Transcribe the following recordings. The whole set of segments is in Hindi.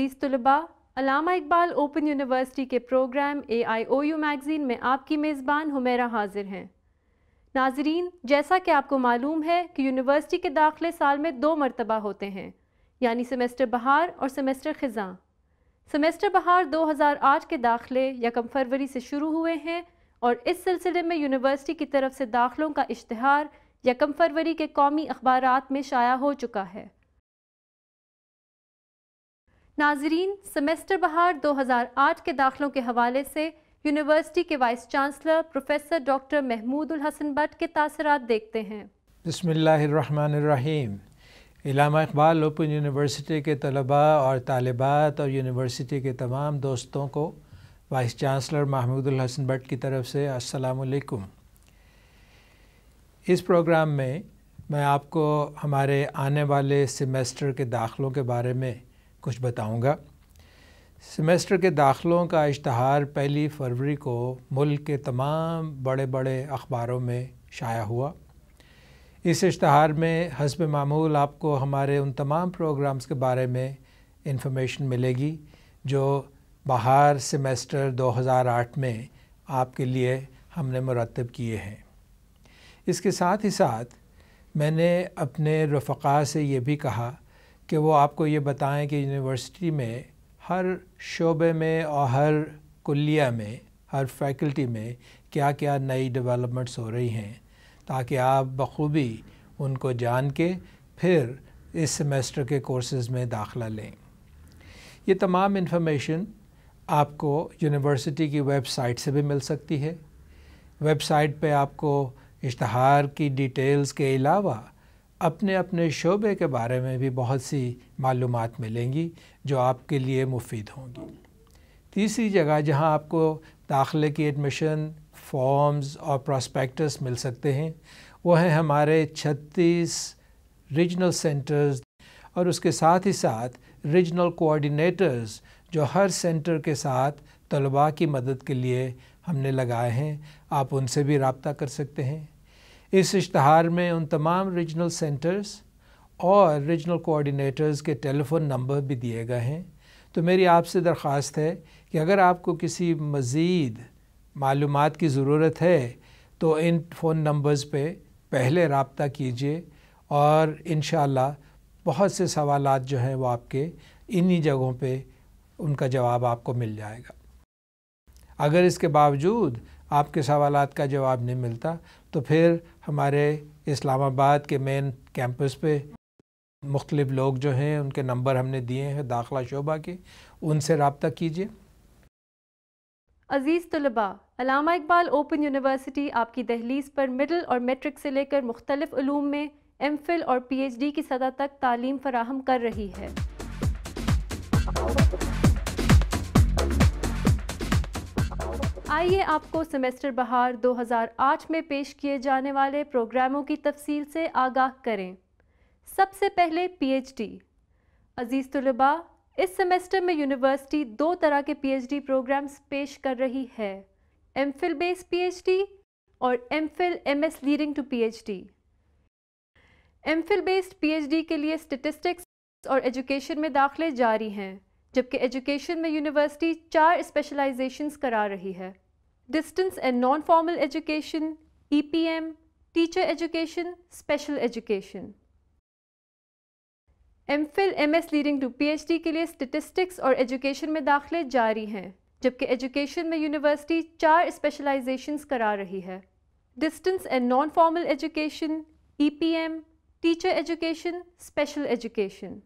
अजीज़ तलबा अलामा इकबाल ओपन यूनिवर्सिटी के programme A I O U magazine में आपकी मेज़बान हमेरा हाजिर हैं नाजरीन जैसा कि आपको मालूम है कि यूनिवर्सिटी के दाखिले साल में दो मरतबा होते हैं यानी सेमेस्टर बहार और सेमेस्टर ख़जा सेमेस्टर बहार 2008 के दाखिले यकम फरवरी से शुरू हुए हैं और इस सिलसिले में यूनिवर्सिटी की तरफ से दाखिलों का इश्तहार यकम फरवरी के कौमी अखबार में शाया हो चुका है नाजरीन सेमेस्टर बहार 2008 के दाखिलों के हवाले से यूनिवर्सिटी के vice chancellor professor doctor Mahmood ul Hasan Bhatt के तासरात देखते हैं बसमीम इलामा इकबाल ओपन यूनिवर्सिटी के तलबा और तलबात और यूनिवर्सिटी के तमाम दोस्तों को वाइस चांसलर महमूदुल हसन भट्ट की तरफ से असलकुम इस प्रोग्राम में मैं आपको हमारे आने वाले सेमेस्टर के दाखिलों के बारे में कुछ बताऊँगा सेमेस्टर के दाखिलों का इश्तहार पहली फरवरी को मुल्क के तमाम बड़े बड़े अखबारों में शाया हुआ इस इश्तहार में हसब मामूल आपको हमारे उन तमाम प्रोग्राम्स के बारे में इंफॉर्मेशन मिलेगी जो बाहर सेमेस्टर 2008 में आपके लिए हमने मुरतब किए हैं इसके साथ ही साथ मैंने अपने रफ़ा से ये भी कहा कि वो आपको ये बताएं कि यूनिवर्सिटी में हर शोबे में और हर कुलिया में हर फैकल्टी में क्या क्या नई डेवलपमेंट्स हो रही हैं ताकि आप बखूबी उनको जान के फिर इस सेमेस्टर के कोर्सेज में दाखला लें ये तमाम इन्फॉर्मेशन आपको यूनिवर्सिटी की वेबसाइट से भी मिल सकती है वेबसाइट पे आपको इश्तहार की डिटेल्स के अलावा अपने अपने शोबे के बारे में भी बहुत सी मालूम मिलेंगी जो आपके लिए मुफीद होंगी तीसरी जगह जहां आपको दाखिले की एडमिशन फॉर्म्स और प्रॉस्पेक्टस मिल सकते हैं वो हैं हमारे 36 रीजनल सेंटर्स और उसके साथ ही साथ रीजनल कोऑर्डिनेटर्स जो हर सेंटर के साथ तलबा की मदद के लिए हमने लगाए हैं आप उनसे भी रबता कर सकते हैं इस इश्तहार में उन तमाम रीजनल सेंटर्स और रीजनल कोऑर्डिनेटर्स के टेलीफ़ोन नंबर भी दिए गए हैं तो मेरी आपसे दरख्वास्त है कि अगर आपको किसी मज़ीद मालूम की ज़रूरत है तो इन फ़ोन नंबर्स पे पहले रबता कीजिए और इन बहुत से सवाल जो हैं वो आपके इन्हीं जगहों पे उनका जवाब आपको मिल जाएगा अगर इसके बावजूद आपके सवाल का जवाब नहीं मिलता तो फिर हमारे इस्लामाबाद के मेन कैंपस पे मुख्तलिफ़ लोग जो हैं उनके नंबर हमने दिए हैं दाखिला शोबा के उनसे रबता कीजिए अज़ीज़ तलबा अलामा इकबाल ओपन यूनिवर्सिटी आपकी दहलीज पर मिडल और मेट्रिक से लेकर मुख्तलिफ़ ूम में एम फिल और पी एच डी की सतह तक तालीम फराहम कर रही है आइए आपको सेमेस्टर बहार 2008 में पेश किए जाने वाले प्रोग्रामों की तफसील से आगाह करें सबसे पहले पीएचडी अजीज़ तलबा इस सेमेस्टर में यूनिवर्सिटी दो तरह के पीएचडी प्रोग्राम्स पेश कर रही है एम फिल बेस्ड पीएचडी और M Phil M leading to PhD M Phil based PhD के लिए स्टेटिस्टिक्स और एजुकेशन में दाखिले जारी हैं जबकि एजुकेशन में यूनिवर्सिटी चार स्पेशलाइजेशंस करा रही है distance and non-formal education, EPM, teacher education, special education. M Phil M S leading to P H D के लिए स्टेटिस्टिक्स और एजुकेशन में दाखिले जारी हैं जबकि एजुकेशन में यूनिवर्सिटी चार स्पेशलाइजेशन करा रही है distance and non formal education E P M teacher education special education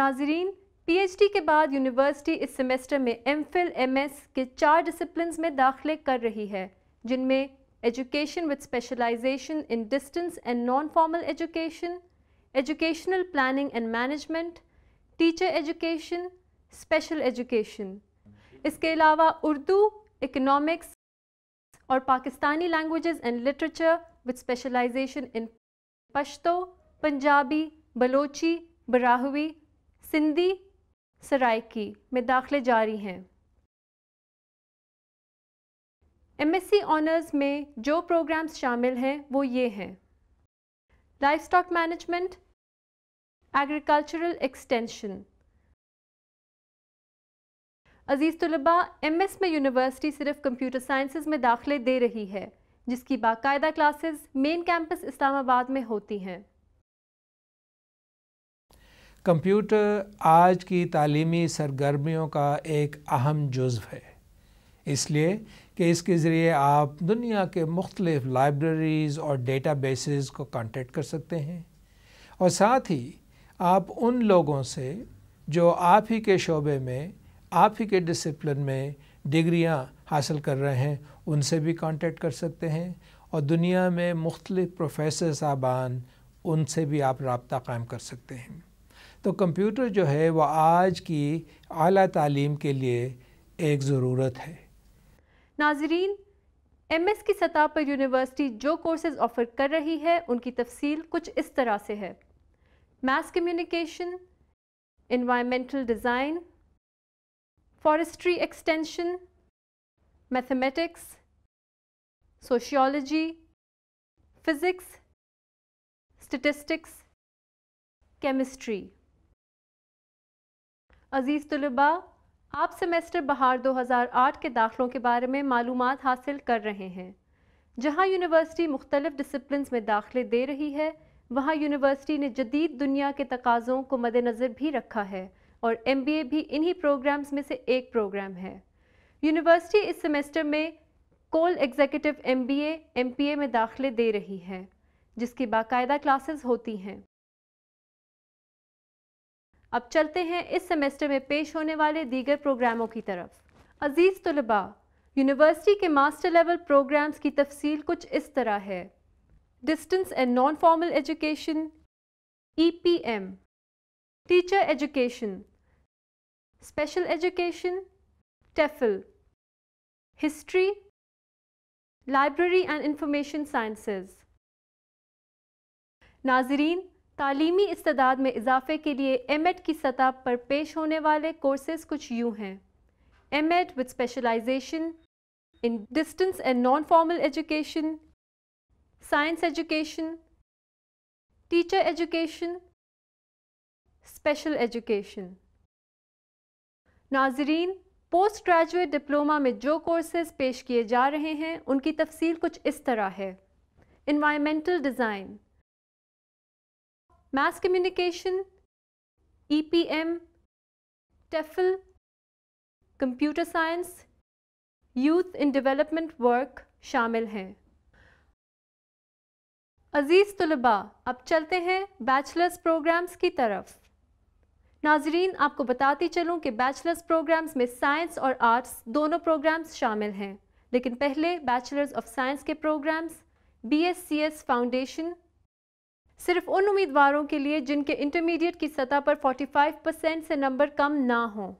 नाजरीन पीएचडी के बाद यूनिवर्सिटी इस सेमेस्टर में एमफिल एमएस के चार डिसप्लिन में दाखिले कर रही है जिनमें education with specialisation in distance and non formal education educational planning and management teacher education special education इसके अलावा उर्दू इकोनॉमिक्स और Pakistani languages and literature with specialisation in Pashto Punjabi Balochi Brahvi Sindhi Saraiki में दाखिले जारी हैं एमएससी ऑनर्स में जो प्रोग्राम्स शामिल हैं वो ये हैं livestock management agricultural extension अजीज़ तलबा एम एस में यूनिवर्सिटी सिर्फ कंप्यूटर साइंस में दाखिले दे रही है जिसकी बाकायदा क्लासेस मेन कैंपस इस्लामाबाद में होती हैं कंप्यूटर आज की तालीमी सरगर्मियों का एक अहम जुज्व है इसलिए कि इसके ज़रिए आप दुनिया के मुख्तलिफ लाइब्रेरीज़ और डेटा बेसेस को कॉन्टेक्ट कर सकते हैं और साथ ही आप उन लोगों से जो आप ही के शोबे में आप ही के डिसिप्लिन में डिग्रियां हासिल कर रहे हैं उनसे भी कांटेक्ट कर सकते हैं और दुनिया में मुख्तलिफ़ प्रोफेसर साहबान उनसे भी आप रबता कायम कर सकते हैं तो कंप्यूटर जो है वह आज की अली तालीम के लिए एक ज़रूरत है नाजरीन एम एस की सतह पर यूनिवर्सिटी जो कोर्सेज ऑफ़र कर रही है उनकी तफसील कुछ इस तरह से है mass communication environmental design forestry extension mathematics sociology physics statistics chemistry अजीज़ तलबा आप सेमेस्टर बहार 2008 के दाखिलों के बारे में मालूम हासिल कर रहे हैं जहां यूनिवर्सिटी मुख्तलिफ़ डिसप्लिन में दाखिले दे रही है वहां यूनिवर्सिटी ने जदीद दुनिया के तकाज़ों को मद्नज़र भी रखा है और एम बी ए भी इन्हीं प्रोग्राम्स में से एक प्रोग्राम है यूनिवर्सिटी इस सेमेस्टर में कोल executive M B A M P A में दाखिले दे रही है जिसकी बाकायदा क्लासेस होती हैं अब चलते हैं इस सेमेस्टर में पेश होने वाले दीगर प्रोग्रामों की तरफ अजीज़ तलबा यूनिवर्सिटी के मास्टर लेवल प्रोग्राम्स की तफसील कुछ इस तरह है distance and non formal education EPM teacher education special education TEFL history library and information sciences नाजरीन तालीमी इस्दाद में इजाफे के लिए एम एड की सतह पर पेश होने वाले कोर्सेज़ कुछ यूँ हैं M Ed with specialisation in distance and non formal education science education teacher education special education नाजरीन पोस्ट ग्रेजुएट डिप्लोमा में जो कोर्सेज पेश किए जा रहे हैं उनकी तफसील कुछ इस तरह है environmental design mass communication, EPM, TEFL, computer science, youth in development work शामिल हैं अज़ीज़ तलबा अब चलते हैं बैचलर्स प्रोग्राम्स की तरफ नाजरीन आपको बताती चलूँ कि बैचलर्स प्रोग्राम्स में साइंस और आर्ट्स दोनों प्रोग्राम्स शामिल हैं लेकिन पहले बैचलर्स ऑफ साइंस के programmes B S C S foundation सिर्फ उन उम्मीदवारों के लिए जिनके इंटरमीडिएट की सतह पर 45 परसेंट से नंबर कम ना बी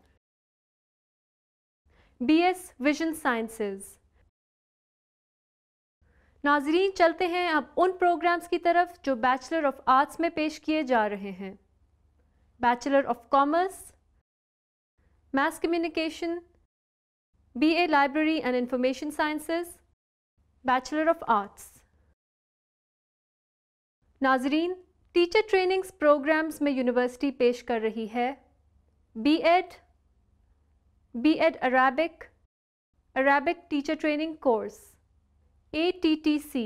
बीएस विजन साइंसेस नाजरीन चलते हैं अब उन प्रोग्राम्स की तरफ जो बैचलर ऑफ आर्ट्स में पेश किए जा रहे हैं bachelor of commerce mass communication B A library and information sciences bachelor of arts नाजरीन टीचर ट्रेनिंग्स प्रोग्राम्स में यूनिवर्सिटी पेश कर रही है B Ed B Ed Arabic teacher training course A T T C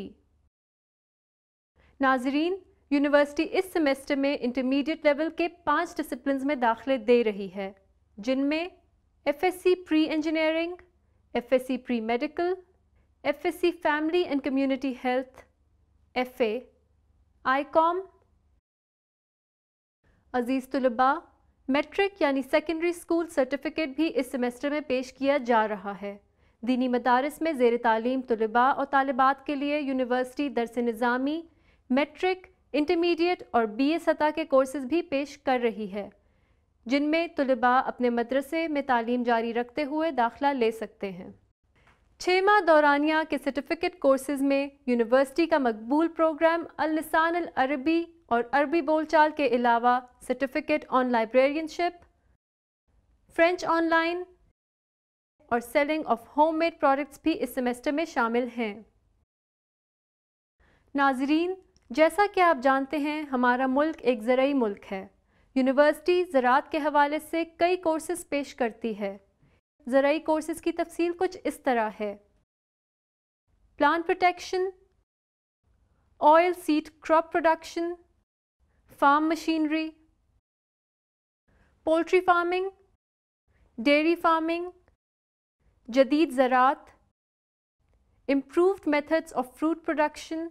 नाजरीन यूनिवर्सिटी इस सेमेस्टर में इंटरमीडिएट लेवल के पांच डिसिप्लिन में दाखिले दे रही है जिनमें F S C pre engineering F S C pre medical F S C family and community health F A ICom अजीज़ तलबा मेट्रिक यानी सेकेंडरी स्कूल सर्टिफिकेट भी इस सेमेस्टर में पेश किया जा रहा है दीनी मदारस में जेर तालीम तलबा और तालबात के लिए university Dars Nizami matric intermediate और बी ए सतह के कोर्सेज भी पेश कर रही है जिनमें तलबा अपने मदरसे में तालीम जारी रखते हुए दाखिला ले सकते हैं छः माह दौरानिया के सर्टिफिकेट कोर्सेज में यूनिवर्सिटी का मकबूल प्रोग्राम अलसान अल अरबी और अरबी बोलचाल के अलावा certificate on librarianship French online और सेलिंग ऑफ होममेड प्रोडक्ट्स भी इस सेमेस्टर में शामिल हैं नाजरीन जैसा कि आप जानते हैं हमारा मुल्क एक ज़रूरी मुल्क है यूनिवर्सिटी ज़रात के हवाले से कई कोर्सेज पेश करती है ज़रूरी कोर्सेज की तफसील कुछ इस तरह है plant protection oil seed crop production farm machinery poultry farming dairy farming जदीद ज़रात improved methods of fruit production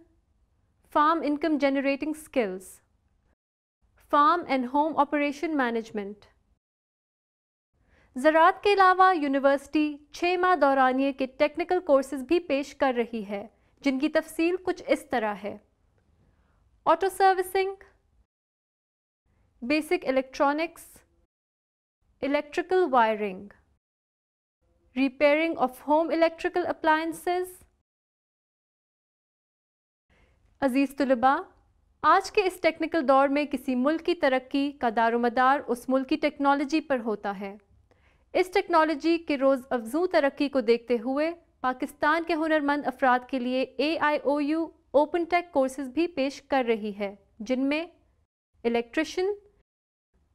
farm income generating skills farm and home operation management ज़रात के अलावा यूनिवर्सिटी छः माह दौरानिए के टेक्निकल कोर्सेज भी पेश कर रही है जिनकी तफसील कुछ इस तरह है auto servicing basic electronics electrical wiring repairing of home electrical appliances अजीज़ तलबा आज के इस टेक्निकल दौर में किसी मुल्क की तरक्की का दारोमदार उस मुल्क की टेक्नोलॉजी पर होता है इस टेक्नोलॉजी के रोज़ अफजू तरक्की को देखते हुए पाकिस्तान के हुनरमंद अफराद के लिए A I O U open tech courses भी पेश कर रही है जिनमें electrician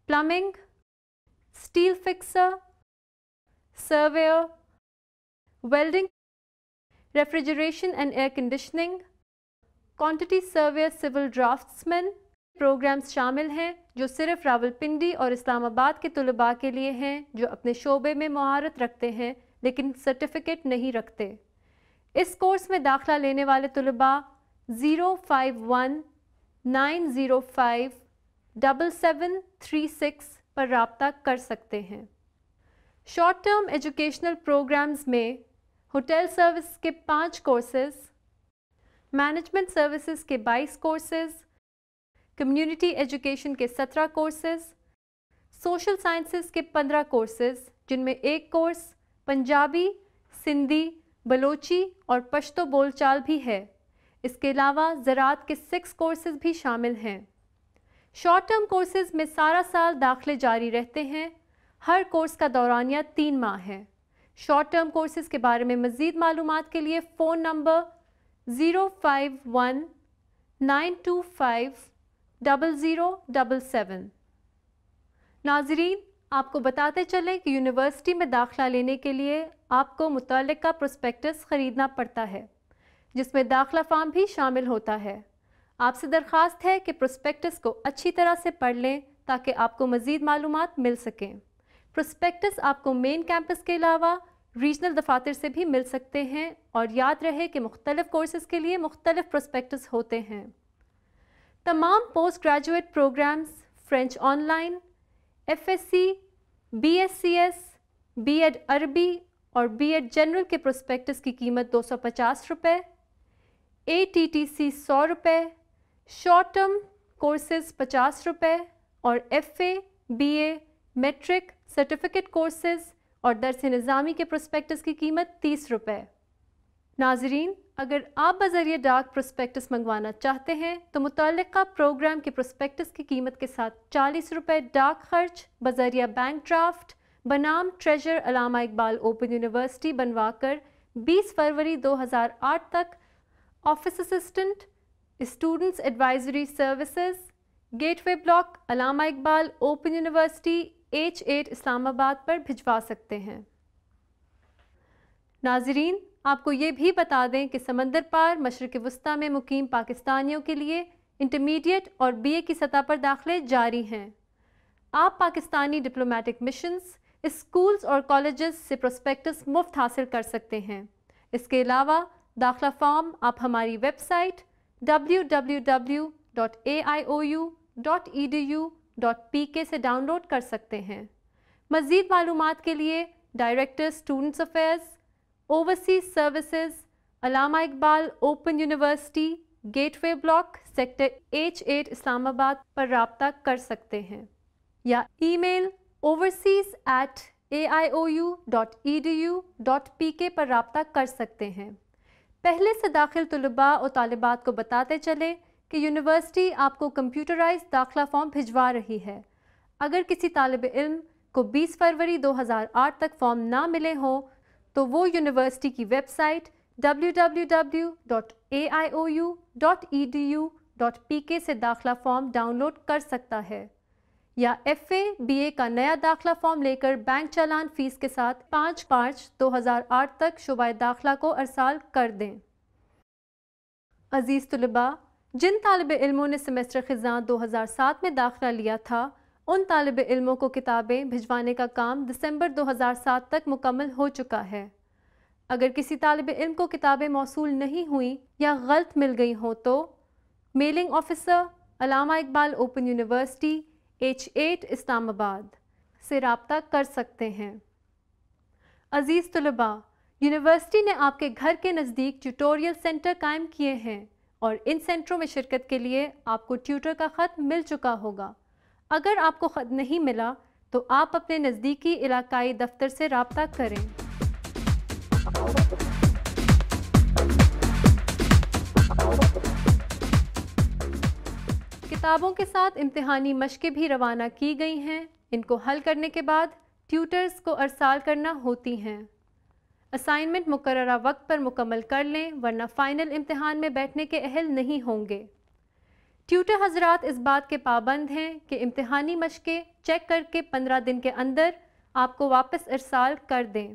plumbing steel fixer surveyor welding refrigeration and air conditioning quantity surveyor civil draughtsman programmes शामिल हैं जो सिर्फ रावलपिंडी और इस्लामाबाद के तलबा के लिए हैं जो अपने शोबे में महारत रखते हैं लेकिन सर्टिफिकेट नहीं रखते इस कोर्स में दाखला लेने वाले तलबा zero five one nine zero five double seven three six पर रबता कर सकते हैं शॉर्ट टर्म एजुकेशनल प्रोग्राम्स में होटल सर्विस के पाँच कोर्सेज मैनेजमेंट सर्विसेज के बाईस कोर्सेज़ कम्युनिटी एजुकेशन के सत्रह कोर्सेज सोशल साइंसेस के पंद्रह कोर्सेज जिनमें एक कोर्स पंजाबी सिंधी बलोची और पश्तो बोलचाल भी है इसके अलावा ज़रात के सिक्स कोर्सेज भी शामिल हैं शॉर्ट टर्म कोर्सेज में सारा साल दाखिले जारी रहते हैं हर कोर्स का दौरानिया तीन माह है शॉर्ट टर्म कोर्सेज के बारे में मज़ीद मालूम के लिए phone number zero five one nine two five double zero double seven नाजरीन आपको बताते चलें कि यूनिवर्सिटी में दाखला लेने के लिए आपको मुतल का प्रोस्पेक्टस ख़रीदना पड़ता है जिसमें दाखला फार्म भी शामिल होता है आपसे दरख्वास्त है कि प्रोस्पेक्टस को अच्छी तरह से पढ़ लें ताकि आपको मज़ीद मालूम मिल सकें प्रोस्पेक्टस आपको मेन कैंपस के अलावा रीजनल दफातर से भी मिल सकते हैं और याद रहे कि मुख्तलिफ़ कोर्सेज़ के लिए मुख्तलिफ़ प्रोस्पेक्टस होते हैं तमाम post graduate programmes French online FSc, BSCS, BEd Arabi और बीएड जनरल के प्रोस्पेक्टस की कीमत दो सौ पचास रुपये ए टी टी सी सौ रुपये शॉर्ट टर्म कोर्सेज पचास रुपये और F A B A matric certificate courses और दरस निज़ामी के प्रोस्पेक्टस की कीमत तीस रुपये नाजरीन अगर आप बजरिए डाक प्रोस्पेक्टस मंगवाना चाहते हैं तो मुतल प्रोग्राम के प्रोस्पेक्टस की कीमत के साथ चालीस रुपये डाक खर्च बजरिया बैंक ड्राफ्ट बनाम treasurer Allama Iqbal open university बनवा कर बीस फरवरी 2008 तक office assistant students advisory services gateway block Allama Iqbal open university H eight Islamabad पर भिजवा सकते हैं नाजरीन आपको ये भी बता दें कि समंदर पार मशरक़ वस्ती में मुकीम पाकिस्तानियों के लिए इंटरमीडिएट और बीए की सतह पर दाखिले जारी हैं आप पाकिस्तानी डिप्लोमेटिक मिशंस स्कूल्स और कॉलेजेस से प्रोस्पेक्टस मुफ्त हासिल कर सकते हैं इसके अलावा दाखला फॉर्म आप हमारी वेबसाइट www.aiou.edu.pk से डाउनलोड कर सकते हैं मज़ीद मालूम के लिए director students affairs overseas services, Alama Iqbal Open University, gateway block sector H eight Islamabad पर रबता कर सकते हैं या email overseas at A I O U dot E D U dot P K पर रबता कर सकते हैं पहले से दाखिल तलबा और तालबात को बताते चले कि यूनिवर्सिटी आपको कंप्यूटराइज दाखिला फॉर्म भिजवा रही है अगर किसी तालब इल्म को 20 फरवरी 2008 तक फॉर्म ना मिले हों तो वो यूनिवर्सिटी की वेबसाइट www.aiou.edu.pk से दाखला फॉर्म डाउनलोड कर सकता है या एफ ए बी ए का नया दाखला फॉर्म लेकर बैंक चालान फीस के साथ पाँच पाँच दो हज़ार आठ तक शुबा दाखला को अरसाल कर दें अजीज़ तलबा जिन तलब इलमों ने सेमेस्टर ख़जान 2007 में दाखला लिया था उन तालब इलमों को किताबें भिजवाने का काम दिसंबर 2007 तक मुकम्मल हो चुका है अगर किसी तालब इलम को किताबें मौसू नहीं हुई या गलत मिल गई हों तो mailing officer Allama Iqbal open university H eight Islamabad से रबता कर सकते हैं अज़ीज़ तलबा यूनिवर्सिटी ने आपके घर के नज़दीक ट्यूटोरियल सेंटर कायम किए हैं और इन सेंटरों में शिरकत के लिए आपको ट्यूटर का ख़त मिल चुका होगा अगर आपको ख़त नहीं मिला तो आप अपने नज़दीकी इलाकाई दफ्तर से रबता करें किताबों के साथ इम्तहानी मशकें भी रवाना की गई हैं इनको हल करने के बाद ट्यूटर्स को अरसाल करना होती हैं असाइनमेंट मुकर वक्त पर मुकम्मल कर लें वरना फ़ाइनल इम्तहान में बैठने के अहल नहीं होंगे ट्यूटर हजरात इस बात के पाबंद हैं कि इम्तहानी मशक़ें चेक करके पंद्रह दिन के अंदर आपको वापस अरसाल कर दें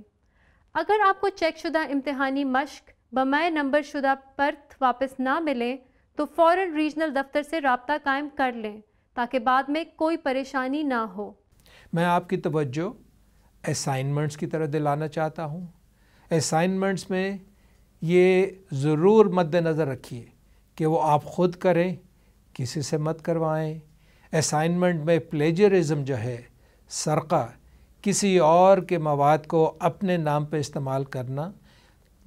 अगर आपको चेक शुदा इम्तहानी मशक बमाए नंबर शुदा पर्थ वापस ना मिले तो फ़ौर रीजनल दफ्तर से रबता कायम कर लें ताकि बाद में कोई परेशानी ना हो मैं आपकी तवज्जो असाइनमेंट्स की तरह दिलाना चाहता हूँ असाइनमेंट्स में ये ज़रूर मद्दनज़र रखिए कि वो आप ख़ुद करें किसी से मत करवाएं असाइनमेंट में प्लेजरिज्म जो है सरका किसी और के मवाद को अपने नाम पर इस्तेमाल करना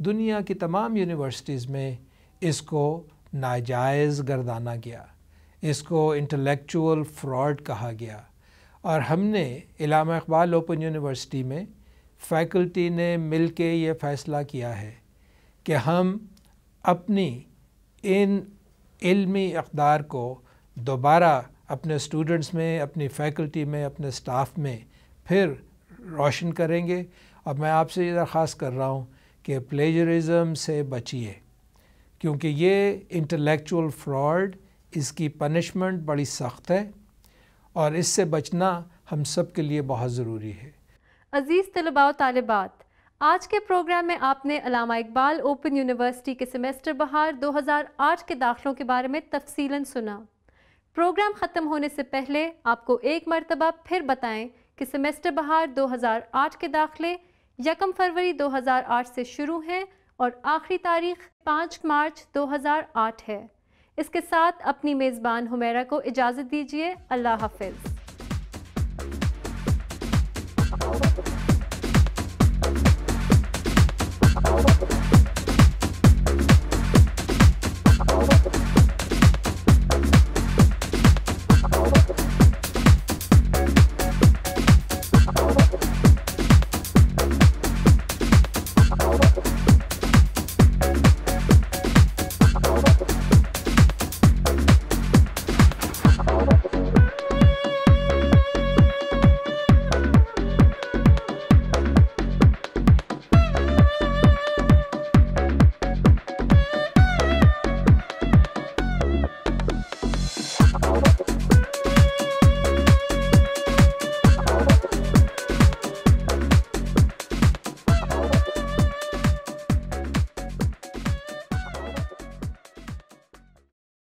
दुनिया की तमाम यूनिवर्सिटीज़ में इसको नाजायज़ गर्दाना गया इसको इंटेलेक्चुअल फ्रॉड कहा गया और हमने इलाम इकबाल ओपन यूनिवर्सिटी में फैकल्टी ने मिल के ये फ़ैसला किया है कि हम अपनी इन इल्मी अकदार को दोबारा अपने स्टूडेंट्स में अपनी फैकल्टी में अपने स्टाफ में फिर रोशन करेंगे और मैं आपसे ये दरख्वास्त कर रहा हूँ कि प्लेजरिज़म से बचिए क्योंकि ये इंटेलेक्चुअल फ्रॉड इसकी पनिशमेंट बड़ी सख्त है और इससे बचना हम सब के लिए बहुत ज़रूरी है अज़ीज़ तलबा तलबात आज के प्रोग्राम में आपने अलामा इकबाल ओपन यूनिवर्सिटी के सेमेस्टर बहार 2008 के दाखिलों के बारे में तफसीला सुना प्रोग्राम ख़त्म होने से पहले आपको एक मरतबा फिर बताएं कि सेमेस्टर बहार 2008 के दाखिले यकम फरवरी 2008 से शुरू हैं और आखिरी तारीख 5 मार्च 2008 है इसके साथ अपनी मेज़बान हमेरा को इजाज़त दीजिए अल्लाह हाफिज़